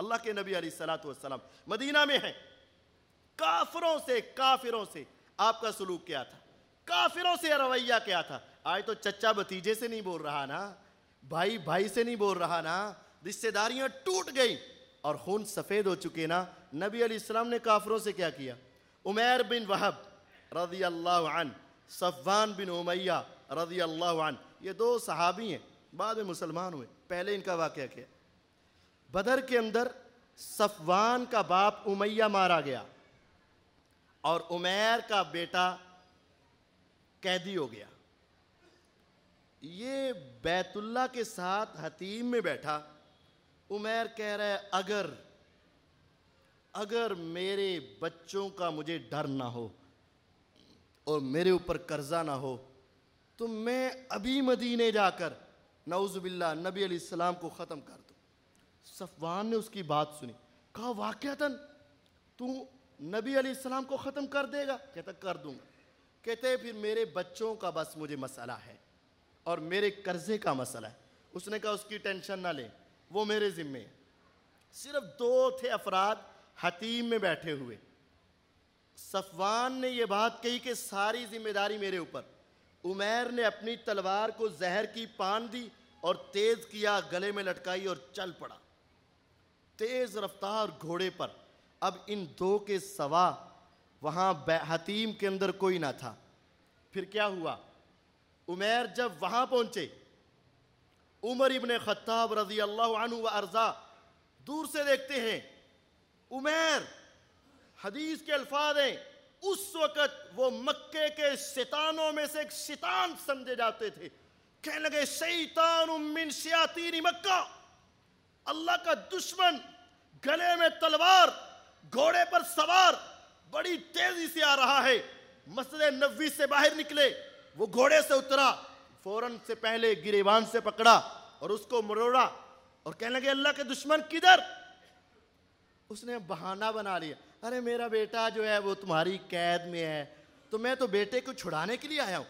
अल्लाह के नबी अलीसलाम मदीना में है काफिरों से काफिरों से आपका सलूक क्या था काफिरों से रवैया क्या था आज तो चचा भतीजे से नहीं बोल रहा ना भाई भाई से नहीं बोल रहा ना रिश्तेदारियां टूट गई और खून सफ़ेद हो चुके ना नबी अलीसलाम ने काफरों से क्या किया उमेर बिन वहब रजी अल्लाह सफ़ान बिन उमैया रजी अल्लाह ये दो सहाबी हैं बाद में मुसलमान हुए पहले इनका वाक्य किया बदर के अंदर सफवान का बाप उमैया मारा गया और उमैर का बेटा कैदी हो गया ये बैतुल्ला के साथ हतीम में बैठा उमैर कह रहा है अगर अगर मेरे बच्चों का मुझे डर ना हो और मेरे ऊपर कर्जा ना हो तो मैं अभी मदीने जाकर नौज़बिल्ला नबी सलाम को ख़त्म कर दूँ सफवान ने उसकी बात सुनी कहा वाक़ता तू नबी सलाम को ख़त्म कर देगा कहता कर दूंगा कहते फिर मेरे बच्चों का बस मुझे मसला है और मेरे कर्ज़े का मसला है उसने कहा उसकी टेंशन ना ले वो मेरे ज़िम्मे है सिर्फ दो थे अफराद हतीम में बैठे हुए सफवान ने यह बात कही कि सारी जिम्मेदारी मेरे ऊपर उमैर ने अपनी तलवार को जहर की पान दी और तेज़ किया गले में लटकाई और चल पड़ा तेज रफ्तार घोड़े पर अब इन दो के सवा वहाँ हतीम के अंदर कोई ना था फिर क्या हुआ उमेर जब वहाँ पहुँचे उमर इबन खत्ताब रजी अल्लाह अर्जा दूर से देखते हैं उमेर हदीस के अल्फाज हैं उस वक़्त वो मक्के के शैतानों में से एक शैतान समझे जाते थे कहने लगे शैतान उमिन शयातीन मक्का अल्लाह का दुश्मन गले में तलवार घोड़े पर सवार बड़ी तेजी से आ रहा है मसद नबी से बाहर निकले वो घोड़े से उतरा फौरन से पहले गिरेवान से पकड़ा और उसको मरोड़ा और कहने लगे अल्लाह के दुश्मन किधर उसने बहाना बना लिया अरे मेरा बेटा जो है वो तुम्हारी कैद में है तो मैं तो बेटे को छुड़ाने के लिए आया हूँ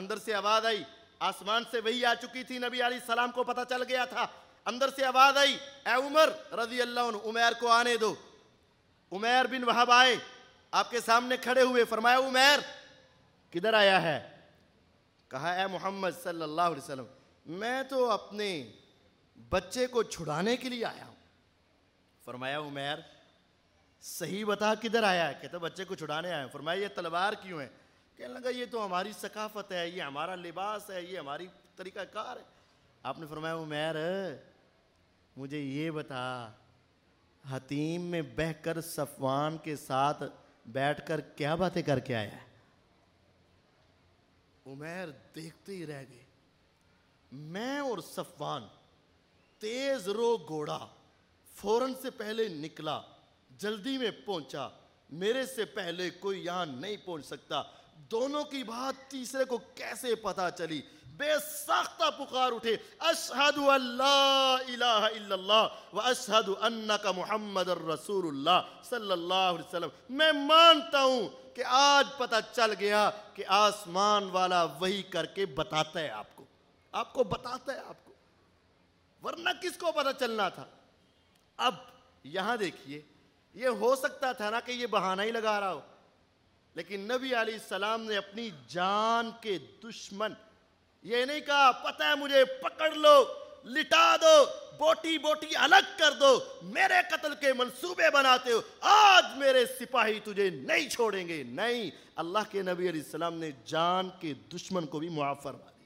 अंदर से आवाज़ आई आसमान से वही आ चुकी थी नबी सलाम को पता चल गया था अंदर से आवाज़ आई ए उमर रजी अल्लाह उमेर को आने दो उमेर बिन वहाब आए आपके सामने खड़े हुए फरमाया उमेर किधर आया है कहा ए मोहम्मद सल्लल्लाहु अलैहि वसल्लम मैं तो अपने बच्चे को छुड़ाने के लिए आया हूं फरमाया उमेर सही बता किधर आया है कहते बच्चे को छुड़ाने आया फरमाया ये तलवार क्यों है कहने लगा ये तो हमारी सकाफत है ये हमारा लिबास है ये हमारी तरीका कार है आपने फरमाया उमैर मुझे ये बता हतीम में बहकर सफवान के साथ बैठकर क्या बातें करके आया है उमेर देखते ही रह गए मैं और सफवान तेज रो घोड़ा फौरन से पहले निकला जल्दी में पहुंचा मेरे से पहले कोई यहां नहीं पहुंच सकता दोनों की बात तीसरे को कैसे पता चली बेसख्ता पुकार उठे अशहदु अल्लाह इलाहा इल्लल्लाह व अशहदु अन्नका मुहम्मद रसूलुल्लाह सल्लल्लाहु अलैहि वसल्लम मैं मानता हूँ कि आज पता चल गया कि आसमान वाला वही करके बताता है आपको आपको बताता है आपको वरना किसको पता चलना था अब यहां देखिए यह हो सकता था ना कि यह बहाना ही लगा रहा हो लेकिन नबी सलाम ने अपनी जान के दुश्मन ये नहीं कहा पता है मुझे पकड़ लो लिटा दो बोटी बोटी अलग कर दो मेरे कत्ल के मंसूबे बनाते हो आज मेरे सिपाही तुझे नहीं छोड़ेंगे नहीं अल्लाह के नबी सलाम ने जान के दुश्मन को भी मुआफ़ फरमा